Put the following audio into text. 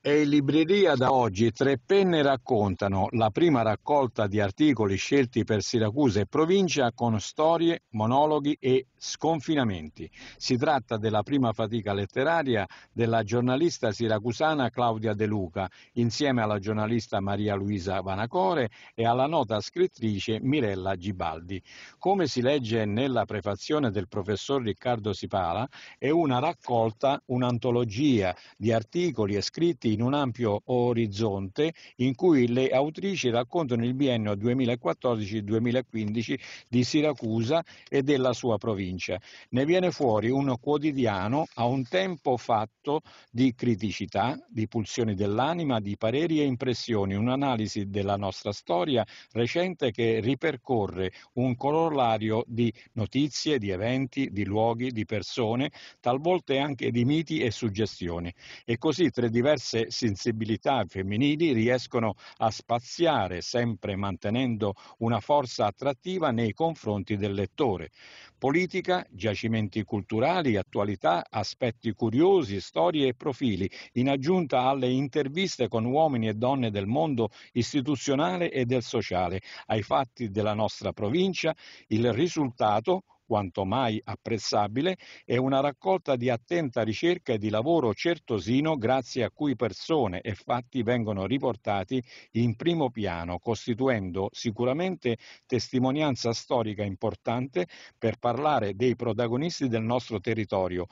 È in libreria da oggi "Tre penne raccontano", la prima raccolta di articoli scelti per Siracusa e provincia con storie, monologhi e sconfinamenti. Si tratta della prima fatica letteraria della giornalista siracusana Claudia De Luca, insieme alla giornalista Maria Luisa Vanacore e alla nota scrittrice Mirella Gibaldi. Come si legge nella prefazione del professor Riccardo Sipala, è una raccolta, un'antologia di articoli e scritti scritti in un ampio orizzonte in cui le autrici raccontano il biennio 2014-2015 di Siracusa e della sua provincia. Ne viene fuori un quotidiano a un tempo fatto di criticità, di pulsioni dell'anima, di pareri e impressioni, un'analisi della nostra storia recente che ripercorre un corollario di notizie, di eventi, di luoghi, di persone, talvolta anche di miti e suggestioni. E così tre diverse queste sensibilità femminili riescono a spaziare sempre mantenendo una forza attrattiva nei confronti del lettore. Politica, giacimenti culturali, attualità, aspetti curiosi, storie e profili, in aggiunta alle interviste con uomini e donne del mondo istituzionale e del sociale, ai fatti della nostra provincia, il risultato quanto mai apprezzabile, è una raccolta di attenta ricerca e di lavoro certosino grazie a cui persone e fatti vengono riportati in primo piano, costituendo sicuramente testimonianza storica importante per parlare dei protagonisti del nostro territorio,